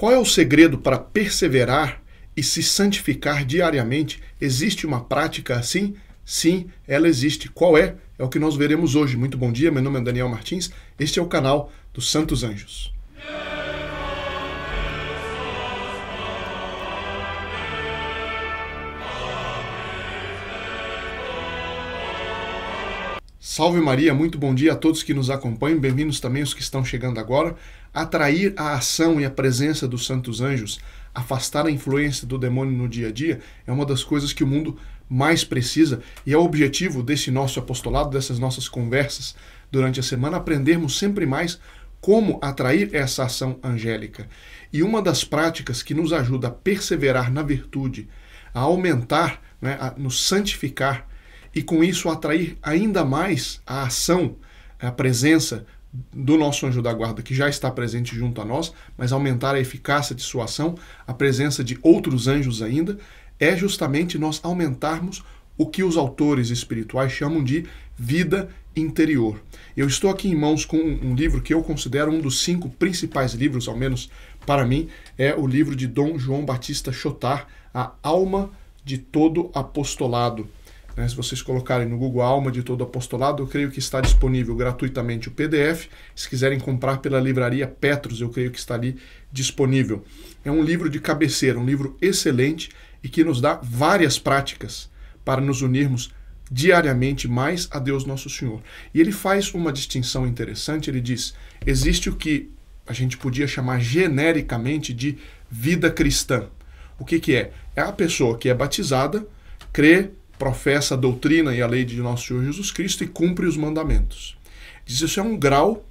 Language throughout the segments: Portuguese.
Qual é o segredo para perseverar e se santificar diariamente? Existe uma prática assim? Sim, ela existe. Qual é? É o que nós veremos hoje. Muito bom dia, meu nome é Daniel Martins, este é o canal dos Santos Anjos. Salve Maria, muito bom dia a todos que nos acompanham, bem-vindos também os que estão chegando agora. Atrair a ação e a presença dos santos anjos, afastar a influência do demônio no dia a dia, é uma das coisas que o mundo mais precisa e é o objetivo desse nosso apostolado, dessas nossas conversas durante a semana, aprendermos sempre mais como atrair essa ação angélica. E uma das práticas que nos ajuda a perseverar na virtude, a aumentar, né, a nos santificar e com isso atrair ainda mais a ação, a presença do nosso anjo da guarda que já está presente junto a nós, mas aumentar a eficácia de sua ação, a presença de outros anjos ainda, é justamente nós aumentarmos o que os autores espirituais chamam de vida interior. Eu estou aqui em mãos com um livro que eu considero um dos cinco principais livros, ao menos para mim, é o livro de Dom João Batista Chotar, A Alma de Todo Apostolado. Né? Se vocês colocarem no Google Alma de Todo Apostolado, eu creio que está disponível gratuitamente o PDF. Se quiserem comprar pela livraria Petros, eu creio que está ali disponível. É um livro de cabeceira, um livro excelente e que nos dá várias práticas para nos unirmos diariamente mais a Deus Nosso Senhor. E ele faz uma distinção interessante, ele diz: existe o que a gente podia chamar genericamente de vida cristã. O que, que é? É a pessoa que é batizada, crê, professa a doutrina e a lei de nosso Senhor Jesus Cristo e cumpre os mandamentos. Diz isso é um grau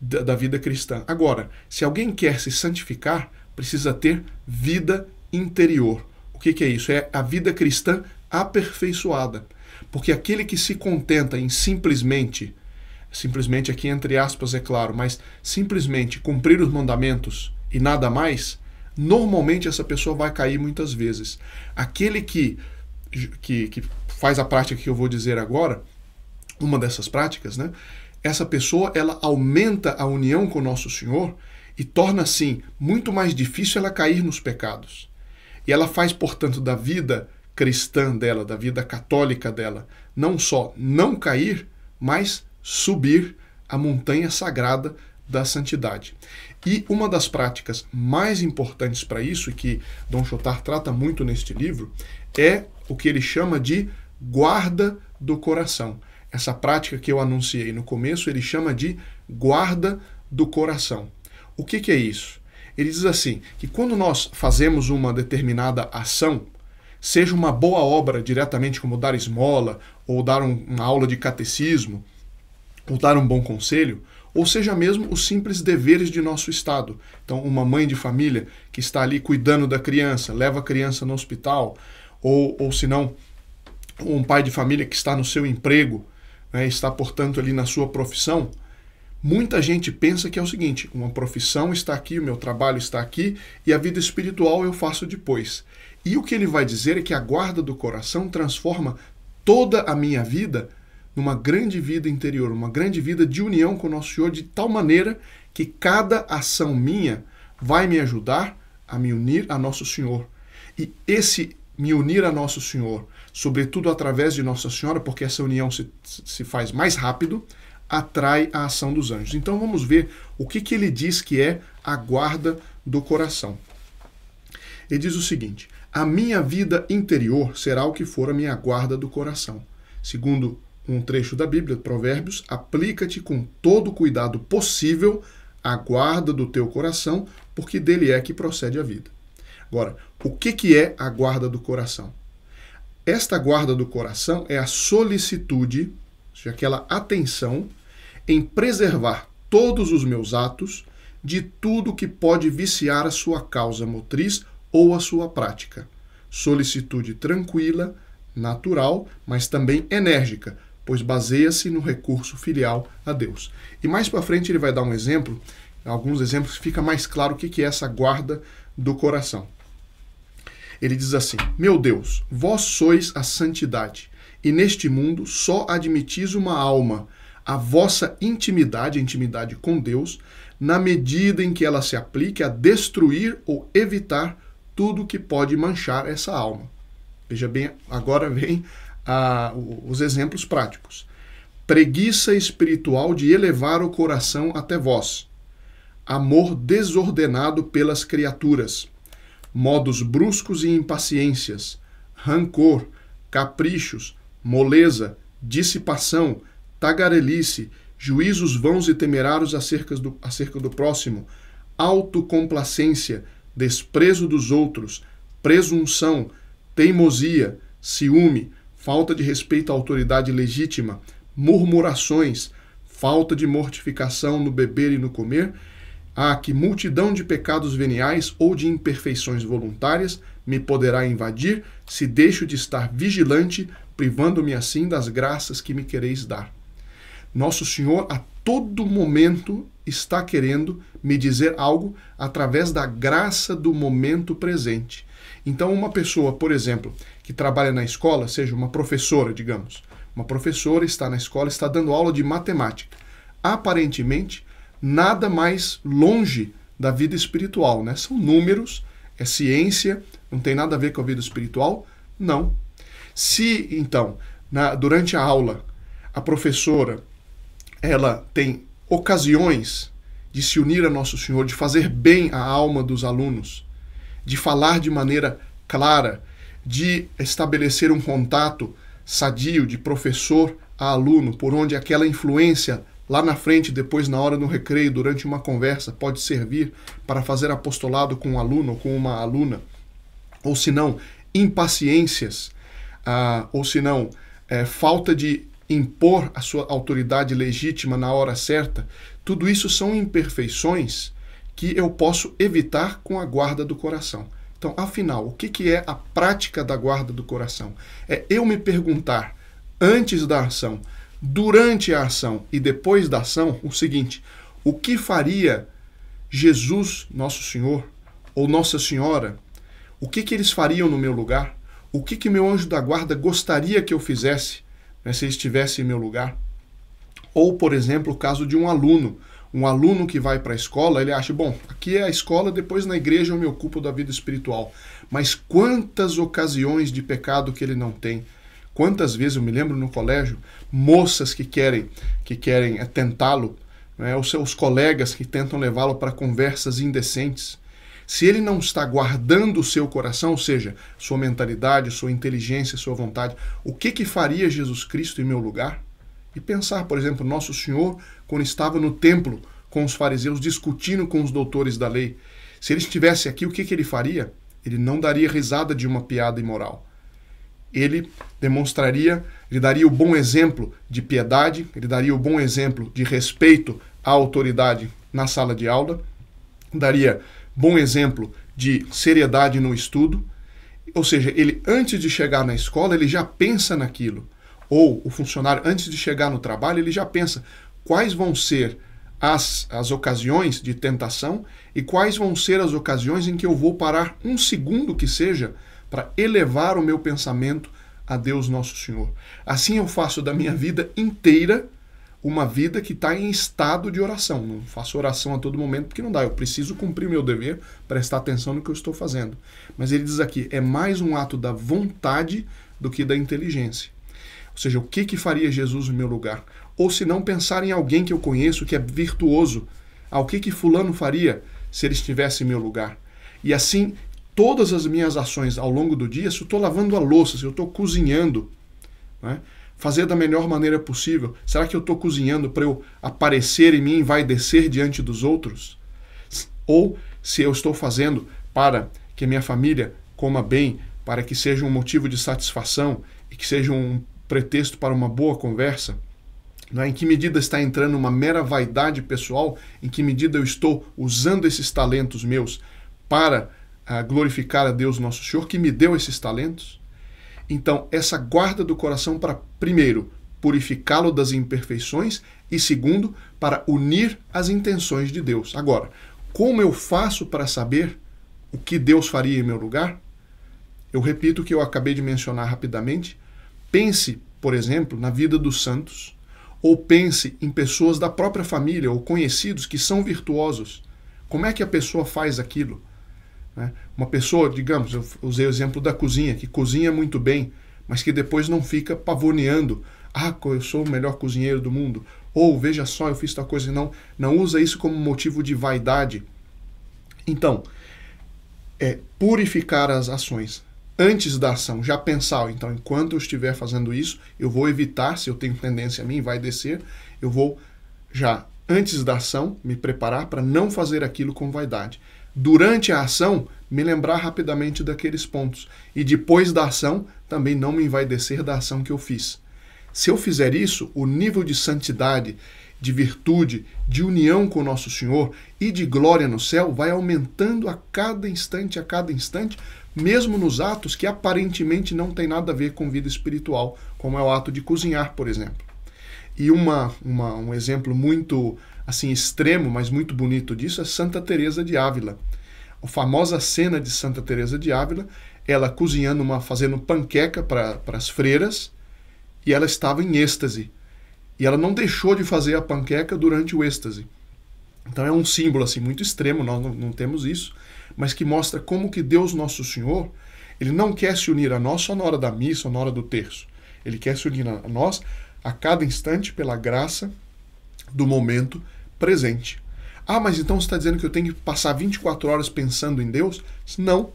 da, da vida cristã. Agora, se alguém quer se santificar, precisa ter vida interior. O que, que é isso? É a vida cristã aperfeiçoada. Porque aquele que se contenta em simplesmente, simplesmente aqui entre aspas é claro, mas simplesmente cumprir os mandamentos e nada mais, normalmente essa pessoa vai cair muitas vezes. Aquele que que, que faz a prática que eu vou dizer agora, uma dessas práticas, né? Essa pessoa ela aumenta a união com nosso Senhor e torna assim muito mais difícil ela cair nos pecados. E ela faz, portanto, da vida cristã dela, da vida católica dela, não só não cair, mas subir a montanha sagrada da santidade. E uma das práticas mais importantes para isso, e que Dom Chotar trata muito neste livro, é o que ele chama de guarda do coração. Essa prática que eu anunciei no começo, ele chama de guarda do coração. O que, que é isso? Ele diz assim: que quando nós fazemos uma determinada ação, seja uma boa obra diretamente como dar esmola, ou dar um, uma aula de catecismo, ou dar um bom conselho, ou seja mesmo os simples deveres de nosso Estado. Então, uma mãe de família que está ali cuidando da criança, leva a criança no hospital, ou, ou se não, um pai de família que está no seu emprego, né, está, portanto, ali na sua profissão, muita gente pensa que é o seguinte: uma profissão está aqui, o meu trabalho está aqui e a vida espiritual eu faço depois. E o que ele vai dizer é que a guarda do coração transforma toda a minha vida numa grande vida interior, uma grande vida de união com o Nosso Senhor, de tal maneira que cada ação minha vai me ajudar a me unir a Nosso Senhor. E esse me unir a Nosso Senhor, sobretudo através de Nossa Senhora, porque essa união se, se faz mais rápido, atrai a ação dos anjos. Então vamos ver o que, que ele diz que é a guarda do coração. Ele diz o seguinte: A minha vida interior será o que for a minha guarda do coração. Segundo um trecho da Bíblia, Provérbios, aplica-te com todo o cuidado possível à guarda do teu coração, porque dele é que procede a vida. Agora, o que, que é a guarda do coração? Esta guarda do coração é a solicitude, ou seja, aquela atenção em preservar todos os meus atos de tudo que pode viciar a sua causa motriz ou a sua prática. Solicitude tranquila, natural, mas também enérgica, pois baseia-se no recurso filial a Deus. E mais para frente ele vai dar um exemplo, alguns exemplos, fica mais claro o que é essa guarda do coração. Ele diz assim: Meu Deus, vós sois a santidade, e neste mundo só admitis uma alma, a vossa intimidade, a intimidade com Deus, na medida em que ela se aplique a destruir ou evitar tudo que pode manchar essa alma. Veja bem, agora vem ah, os exemplos práticos. Preguiça espiritual de elevar o coração até vós. Amor desordenado pelas criaturas modos bruscos e impaciências, rancor, caprichos, moleza, dissipação, tagarelice, juízos vãos e temerários acerca do, acerca do próximo, autocomplacência, desprezo dos outros, presunção, teimosia, ciúme, falta de respeito à autoridade legítima, murmurações, falta de mortificação no beber e no comer ah, que multidão de pecados veniais ou de imperfeições voluntárias me poderá invadir se deixo de estar vigilante, privando-me assim das graças que me quereis dar. Nosso Senhor a todo momento está querendo me dizer algo através da graça do momento presente. Então, uma pessoa, por exemplo, que trabalha na escola, seja uma professora, digamos, uma professora está na escola, está dando aula de matemática. Aparentemente, nada mais longe da vida espiritual, né? São números, é ciência, não tem nada a ver com a vida espiritual? Não. Se, então, na, durante a aula, a professora ela tem ocasiões de se unir a Nosso Senhor, de fazer bem a alma dos alunos, de falar de maneira clara, de estabelecer um contato sadio de professor a aluno, por onde aquela influência Lá na frente, depois na hora no recreio, durante uma conversa, pode servir para fazer apostolado com um aluno ou com uma aluna. Ou se não, impaciências, ah, ou se não, é, falta de impor a sua autoridade legítima na hora certa, tudo isso são imperfeições que eu posso evitar com a guarda do coração. Então, afinal, o que, que é a prática da guarda do coração? É eu me perguntar antes da ação durante a ação e depois da ação o seguinte: o que faria Jesus, nosso Senhor, ou Nossa Senhora? O que, que eles fariam no meu lugar? O que, que meu anjo da guarda gostaria que eu fizesse né, se ele estivesse em meu lugar? Ou, por exemplo, o caso de um aluno. Um aluno que vai para a escola, ele acha, bom, aqui é a escola, depois na igreja eu me ocupo da vida espiritual. Mas quantas ocasiões de pecado que ele não tem? Quantas vezes eu me lembro no colégio, moças que querem que querem eh, tentá-lo, né, os seus colegas que tentam levá-lo para conversas indecentes. Se ele não está guardando o seu coração, ou seja, sua mentalidade, sua inteligência, sua vontade, o que, que faria Jesus Cristo em meu lugar? E pensar, por exemplo, Nosso Senhor, quando estava no templo com os fariseus, discutindo com os doutores da lei, se ele estivesse aqui, o que, que ele faria? Ele não daria risada de uma piada imoral ele demonstraria, ele daria o bom exemplo de piedade, ele daria o bom exemplo de respeito à autoridade na sala de aula, daria bom exemplo de seriedade no estudo, ou seja, ele antes de chegar na escola, ele já pensa naquilo. Ou o funcionário antes de chegar no trabalho, ele já pensa quais vão ser as, as ocasiões de tentação e quais vão ser as ocasiões em que eu vou parar um segundo que seja para elevar o meu pensamento a Deus Nosso Senhor. Assim eu faço da minha vida inteira uma vida que está em estado de oração. Não faço oração a todo momento porque não dá. Eu preciso cumprir meu dever, prestar atenção no que eu estou fazendo. Mas ele diz aqui: é mais um ato da vontade do que da inteligência. Ou seja, o que, que faria Jesus no meu lugar? Ou se não pensar em alguém que eu conheço que é virtuoso, ao que, que Fulano faria se ele estivesse em meu lugar? E assim todas as minhas ações ao longo do dia, se eu estou lavando a louça, se eu estou cozinhando, né? fazer da melhor maneira possível. Será que eu estou cozinhando para eu aparecer e me descer diante dos outros? Ou se eu estou fazendo para que minha família coma bem, para que seja um motivo de satisfação e que seja um pretexto para uma boa conversa? Né? Em que medida está entrando uma mera vaidade pessoal? Em que medida eu estou usando esses talentos meus para a ah, glorificar a Deus nosso Senhor que me deu esses talentos. Então, essa guarda do coração para, primeiro, purificá-lo das imperfeições e, segundo, para unir as intenções de Deus. Agora, como eu faço para saber o que Deus faria em meu lugar? Eu repito o que eu acabei de mencionar rapidamente. Pense, por exemplo, na vida dos santos, ou pense em pessoas da própria família ou conhecidos que são virtuosos. Como é que a pessoa faz aquilo? Né? Uma pessoa, digamos, eu usei o exemplo da cozinha, que cozinha muito bem, mas que depois não fica pavoneando. Ah, eu sou o melhor cozinheiro do mundo. Ou veja só, eu fiz tal coisa. Não, não usa isso como motivo de vaidade. Então, é purificar as ações antes da ação, já pensar, então, enquanto eu estiver fazendo isso, eu vou evitar, se eu tenho tendência a mim, vai descer, eu vou já antes da ação me preparar para não fazer aquilo com vaidade durante a ação, me lembrar rapidamente daqueles pontos. E depois da ação, também não me envaidecer da ação que eu fiz. Se eu fizer isso, o nível de santidade, de virtude, de união com o Nosso Senhor e de glória no céu vai aumentando a cada instante, a cada instante, mesmo nos atos que aparentemente não tem nada a ver com vida espiritual, como é o ato de cozinhar, por exemplo. E uma, uma, um exemplo muito assim extremo, mas muito bonito disso é Santa Teresa de Ávila. A famosa cena de Santa Teresa de Ávila, ela cozinhando uma fazendo panqueca para as freiras, e ela estava em êxtase. E ela não deixou de fazer a panqueca durante o êxtase. Então é um símbolo assim muito extremo, nós não, não temos isso, mas que mostra como que Deus Nosso Senhor, ele não quer se unir a nós só na hora da missa, na hora do terço. Ele quer se unir a nós a cada instante pela graça do momento presente. Ah, mas então você está dizendo que eu tenho que passar 24 horas pensando em Deus? Não.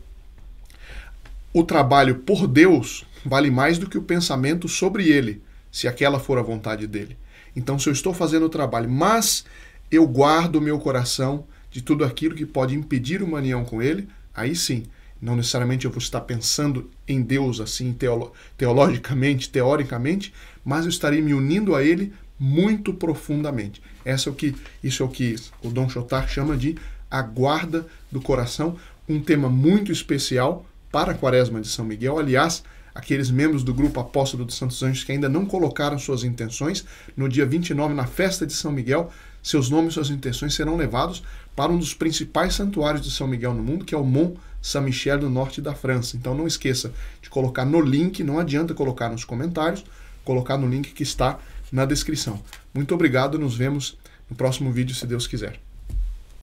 O trabalho por Deus vale mais do que o pensamento sobre Ele, se aquela for a vontade dele. Então, se eu estou fazendo o trabalho, mas eu guardo o meu coração de tudo aquilo que pode impedir uma união com Ele, aí sim, não necessariamente eu vou estar pensando em Deus assim teolo teologicamente, teoricamente, mas eu estarei me unindo a Ele muito profundamente. Essa é o que, isso é o que o Dom Chotar chama de a guarda do coração, um tema muito especial para a Quaresma de São Miguel. Aliás, aqueles membros do grupo Apóstolo dos Santos Anjos que ainda não colocaram suas intenções, no dia 29, na festa de São Miguel, seus nomes e suas intenções serão levados para um dos principais santuários de São Miguel no mundo, que é o Mont Saint-Michel, do norte da França. Então não esqueça de colocar no link, não adianta colocar nos comentários, colocar no link que está na descrição. Muito obrigado, nos vemos no próximo vídeo, se Deus quiser.